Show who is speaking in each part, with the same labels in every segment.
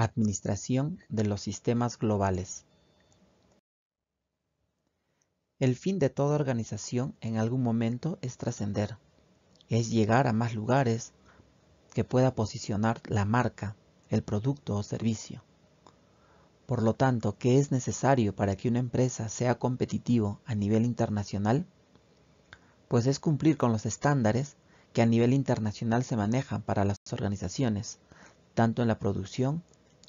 Speaker 1: Administración de los sistemas globales. El fin de toda organización en algún momento es trascender, es llegar a más lugares que pueda posicionar la marca, el producto o servicio. Por lo tanto, ¿qué es necesario para que una empresa sea competitivo a nivel internacional? Pues es cumplir con los estándares que a nivel internacional se manejan para las organizaciones, tanto en la producción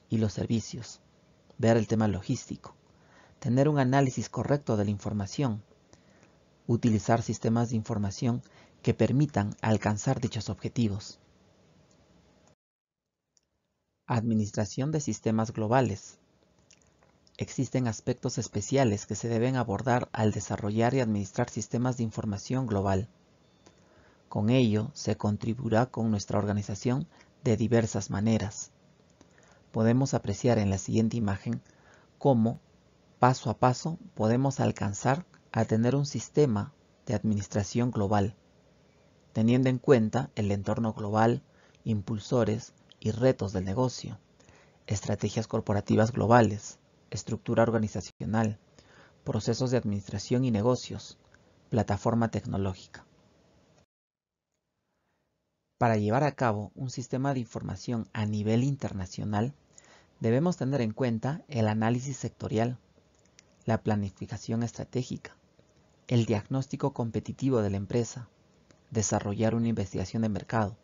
Speaker 1: y los servicios, ver el tema logístico, tener un análisis correcto de la información, utilizar sistemas de información que permitan alcanzar dichos objetivos. Administración de sistemas globales. Existen aspectos especiales que se deben abordar al desarrollar y administrar sistemas de información global. Con ello, se contribuirá con nuestra organización de diversas maneras podemos apreciar en la siguiente imagen cómo, paso a paso, podemos alcanzar a tener un sistema de administración global, teniendo en cuenta el entorno global, impulsores y retos del negocio, estrategias corporativas globales, estructura organizacional, procesos de administración y negocios, plataforma tecnológica. Para llevar a cabo un sistema de información a nivel internacional, debemos tener en cuenta el análisis sectorial, la planificación estratégica, el diagnóstico competitivo de la empresa, desarrollar una investigación de mercado.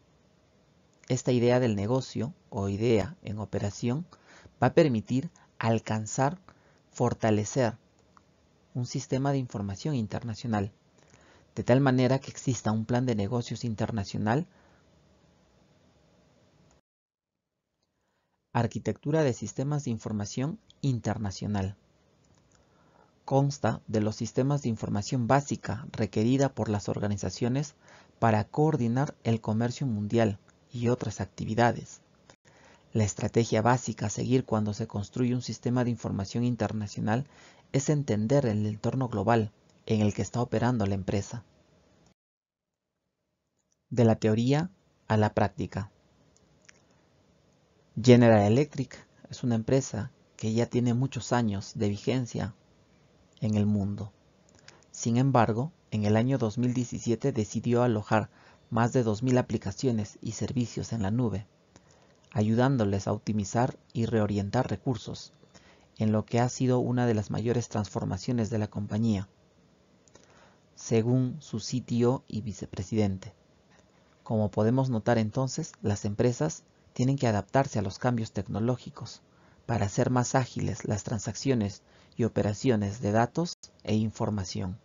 Speaker 1: Esta idea del negocio o idea en operación va a permitir alcanzar, fortalecer un sistema de información internacional, de tal manera que exista un plan de negocios internacional Arquitectura de Sistemas de Información Internacional. Consta de los sistemas de información básica requerida por las organizaciones para coordinar el comercio mundial y otras actividades. La estrategia básica a seguir cuando se construye un sistema de información internacional es entender el entorno global en el que está operando la empresa. De la teoría a la práctica. General Electric es una empresa que ya tiene muchos años de vigencia en el mundo. Sin embargo, en el año 2017 decidió alojar más de 2.000 aplicaciones y servicios en la nube, ayudándoles a optimizar y reorientar recursos, en lo que ha sido una de las mayores transformaciones de la compañía, según su sitio y vicepresidente. Como podemos notar entonces, las empresas tienen que adaptarse a los cambios tecnológicos para hacer más ágiles las transacciones y operaciones de datos e información.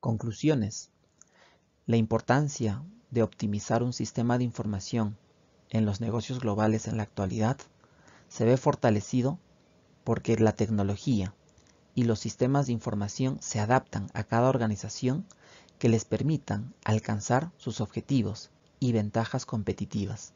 Speaker 1: Conclusiones. La importancia de optimizar un sistema de información en los negocios globales en la actualidad se ve fortalecido porque la tecnología y los sistemas de información se adaptan a cada organización que les permitan alcanzar sus objetivos y ventajas competitivas.